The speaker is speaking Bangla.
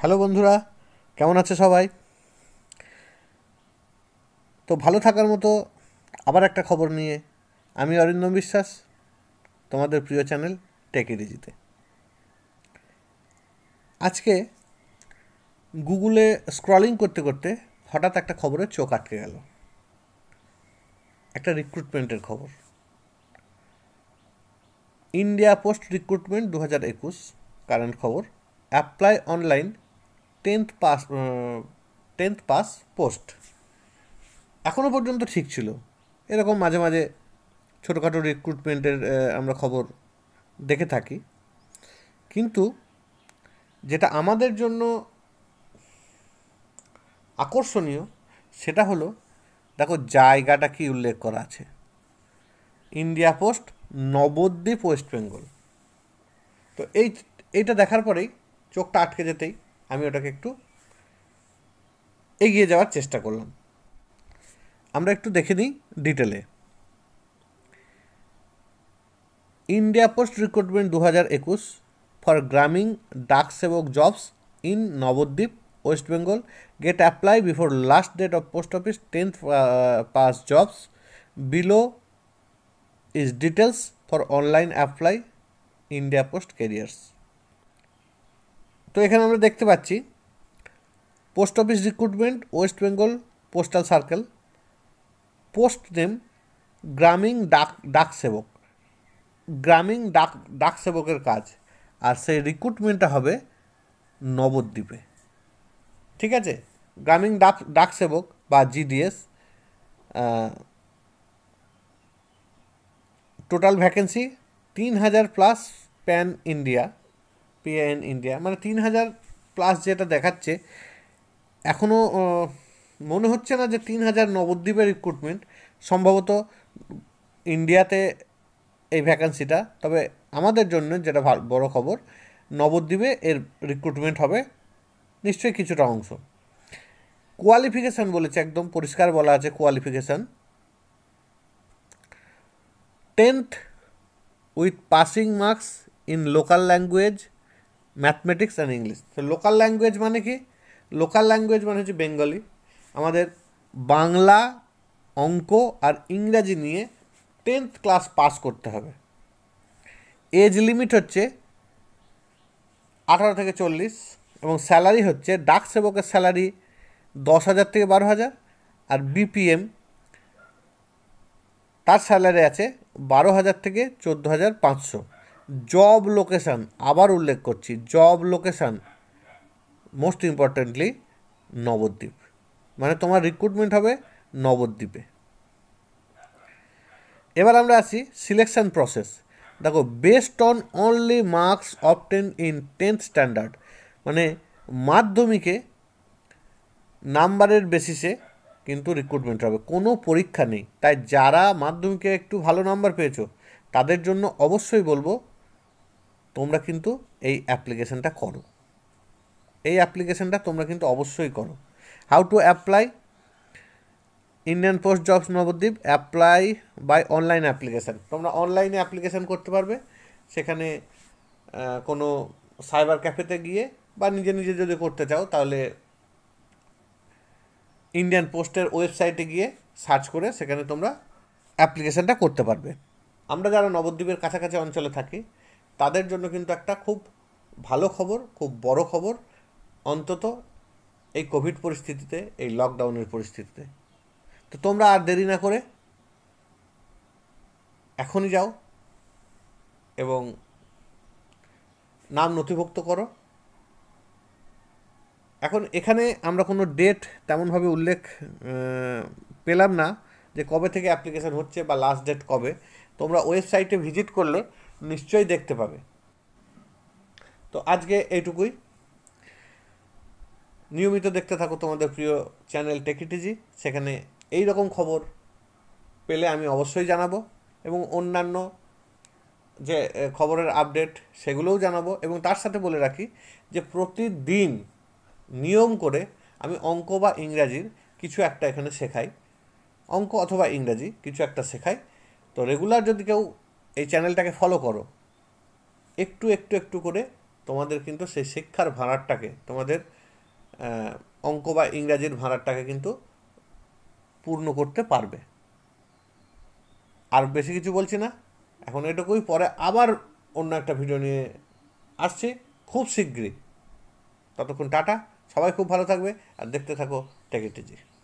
হ্যালো বন্ধুরা কেমন আছে সবাই তো ভালো থাকার মতো আবার একটা খবর নিয়ে আমি অরিন্দম বিশ্বাস তোমাদের প্রিয় চ্যানেল টেক ইডিজিতে আজকে গুগলে স্ক্রলিং করতে করতে হঠাৎ একটা খবরে চোখ আটকে গেল একটা রিক্রুটমেন্টের খবর ইন্ডিয়া পোস্ট রিক্রুটমেন্ট দু হাজার একুশ কারেন্ট খবর apply online tenth pass tenth pass post এখনও পর্যন্ত ঠিক ছিল এরকম মাঝে মাঝে ছোটোখাটো রিক্রুটমেন্টের আমরা খবর দেখে থাকি কিন্তু যেটা আমাদের জন্য আকর্ষণীয় সেটা হলো দেখো জায়গাটা কি উল্লেখ করা আছে ইন্ডিয়া পোস্ট নবদ্বীপ ওয়েস্ট বেঙ্গল তো এই এইটা দেখার পরেই চোখটা আটকে যেতেই আমি ওটাকে একটু এগিয়ে যাওয়ার চেষ্টা করলাম আমরা একটু দেখে নিই ডিটেলে ইন্ডিয়া পোস্ট রিক্রুটমেন্ট দু হাজার একুশ for Gramin Dak Sevak jobs in Nabadwip West Bengal get apply before last date of post office tenth pass jobs below is details for online apply India post careers তো এখানে আমরা দেখতে পাচ্ছি post office recruitment West Bengal postal circle post name Gramin Dak ডাক সেবক গ্রামীণ ডাক ডাকসেবকের কাজ আর সেই রিক্রুটমেন্টটা হবে নবদ্বীপে ঠিক আছে গ্রামীণ ডাক ডাকসেবক বা জিডিএস টোটাল ভ্যাকেন্সি তিন হাজার প্লাস প্যান ইন্ডিয়া স্পেয়া ইন ইন্ডিয়া মানে তিন হাজার প্লাস যেটা দেখাচ্ছে এখনও মনে হচ্ছে না যে তিন হাজার নবদ্বীপের রিক্রুটমেন্ট সম্ভবত ইন্ডিয়াতে এই ভ্যাকান্সিটা তবে আমাদের জন্য যেটা বড় খবর নবদ্বীপে এর রিক্রুটমেন্ট হবে নিশ্চয়ই কিছুটা অংশ কোয়ালিফিকেশান বলেছে একদম পরিষ্কার বলা আছে qualification tenth with passing marks in local language mathematics and English তো লোকাল ল্যাঙ্গুয়েজ মানে কি লোকাল ল্যাঙ্গুয়েজ মানে হচ্ছে বেঙ্গলি আমাদের বাংলা অঙ্ক আর ইংরাজি নিয়ে টেন্থ ক্লাস পাস করতে হবে এজ লিমিট হচ্ছে আঠারো থেকে চল্লিশ এবং স্যালারি হচ্ছে ডাক সেবকের স্যালারি দশ হাজার থেকে বারো হাজার আর বিপিএম তার স্যালারি আছে বারো হাজার থেকে চোদ্দো হাজার পাঁচশো জব লোকেশান আবার উল্লেখ করছি job location most importantly Nabadwip মানে তোমার রিক্রুটমেন্ট হবে নবদ্বীপে এবার আমরা আসি সিলেকশান প্রসেস দেখো best on only marks obtained in tenth standard মানে মাধ্যমিকে নাম্বারের বেসিসে কিন্তু রিক্রুটমেন্ট হবে কোনো পরীক্ষা নেই তাই যারা মাধ্যমিকে একটু ভালো নাম্বার পেয়েছো তাদের জন্য অবশ্যই বলবো তোমরা কিন্তু এই অ্যাপ্লিকেশানটা করো এই অ্যাপ্লিকেশানটা তোমরা কিন্তু অবশ্যই করো how to apply Indian post jobs Nabadwip apply by online application তোমরা অনলাইনে অ্যাপ্লিকেশান করতে পারবে সেখানে কোনো সাইবার ক্যাফেতে গিয়ে বা নিজে নিজে যদি করতে চাও তাহলে ইন্ডিয়ান পোস্টের ওয়েবসাইটে গিয়ে সার্চ করে সেখানে তোমরা অ্যাপ্লিকেশানটা করতে পারবে আমরা যারা নবদ্বীপের কাছাকাছি অঞ্চলে থাকি তাদের জন্য কিন্তু একটা খুব ভালো খবর খুব বড় খবর অন্তত এই কোভিড পরিস্থিতিতে এই লকডাউনের পরিস্থিতিতে তো তোমরা আর দেরি না করে এখনই যাও এবং নাম নথিভুক্ত করো এখন এখানে আমরা কোনো ডেট তেমনভাবে উল্লেখ পেলাম না যে কবে থেকে অ্যাপ্লিকেশান হচ্ছে বা লাস্ট ডেট কবে তোমরা ওয়েবসাইটে ভিজিট করলে নিশ্চয়ই দেখতে পাবে তো আজকে এইটুকুই নিয়মিত দেখতে থাকো তোমাদের প্রিয় চ্যানেল টেকিটিজি সেখানে এই রকম খবর পেলে আমি অবশ্যই জানাবো এবং অন্যান্য যে খবরের আপডেট সেগুলোও জানাবো এবং তার সাথে বলে রাখি যে প্রতিদিন নিয়ম করে আমি অঙ্ক বা ইংরাজির কিছু একটা এখানে শেখাই অঙ্ক অথবা ইংরাজি কিছু একটা শেখাই তো রেগুলার যদি কেউ এই চ্যানেলটাকে ফলো করো একটু একটু একটু করে তোমাদের কিন্তু সেই শিক্ষার ভাঁড়ারটাকে তোমাদের অঙ্ক বা ইংরাজির ভাঁড়ারটাকে কিন্তু পূর্ণ করতে পারবে আর বেশি কিছু বলছি না এখন এটুকুই পরে আবার অন্য একটা ভিডিও নিয়ে আসছি খুব শীঘ্রই ততক্ষণ টাটা সবাই খুব ভালো থাকবে আর দেখতে থাকো টেকেটেজি